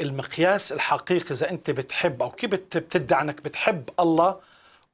المقياس الحقيقي اذا انت بتحب او كيف بتدعي انك بتحب الله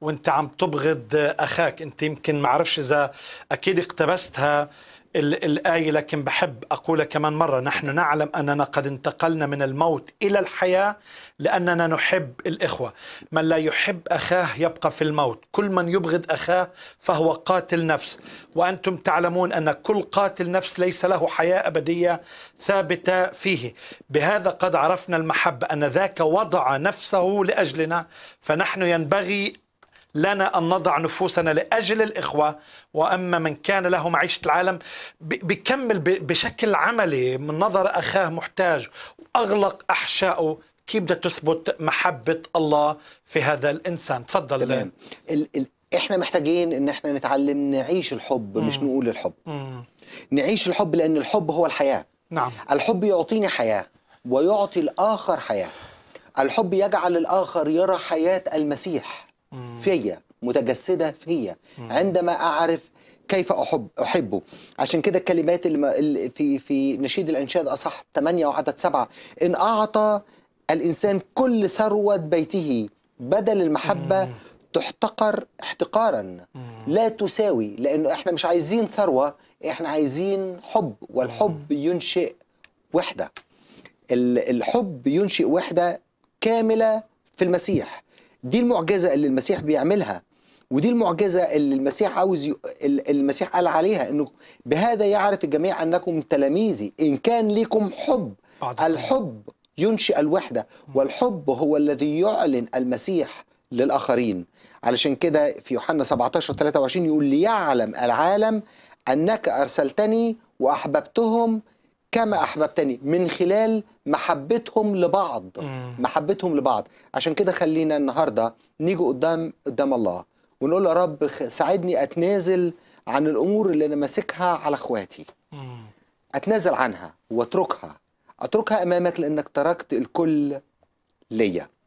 وانت عم تبغض اخاك انت يمكن ما اعرفش اذا اكيد اقتبستها الآية لكن بحب أقولها كمان مرة نحن نعلم أننا قد انتقلنا من الموت إلى الحياة لأننا نحب الإخوة من لا يحب أخاه يبقى في الموت كل من يبغض أخاه فهو قاتل نفس وأنتم تعلمون أن كل قاتل نفس ليس له حياة أبدية ثابتة فيه بهذا قد عرفنا المحبة أن ذاك وضع نفسه لأجلنا فنحن ينبغي لنا أن نضع نفوسنا لأجل الإخوة وأما من كان له معيشة العالم بكمل بشكل عملي من نظر أخاه محتاج وأغلق أحشائه كيف بدها تثبت محبة الله في هذا الإنسان تفضل تمام. ال ال إحنا محتاجين إن إحنا نتعلم نعيش الحب مم. مش نقول الحب مم. نعيش الحب لأن الحب هو الحياة نعم الحب يعطيني حياة ويعطي الآخر حياة الحب يجعل الآخر يرى حياة المسيح فيا متجسده فيا عندما اعرف كيف احب احبه عشان كده الكلمات اللي في في نشيد الانشاد اصح 8 وعدد 7 ان اعطى الانسان كل ثروه بيته بدل المحبه تحتقر احتقارا لا تساوي لانه احنا مش عايزين ثروه احنا عايزين حب والحب ينشئ وحده الحب ينشئ وحده كامله في المسيح دي المعجزه اللي المسيح بيعملها ودي المعجزه اللي المسيح عاوز ي... المسيح قال عليها انه بهذا يعرف الجميع انكم تلاميذي ان كان لكم حب الحب ينشئ الوحده والحب هو الذي يعلن المسيح للاخرين علشان كده في يوحنا 17 23 يقول ليعلم العالم انك ارسلتني واحببتهم كما احببتني من خلال محبتهم لبعض محبتهم لبعض عشان كده خلينا النهارده نيجي قدام قدام الله ونقول يا رب ساعدني اتنازل عن الامور اللي انا ماسكها على اخواتي اتنازل عنها واتركها اتركها امامك لانك تركت الكل ليا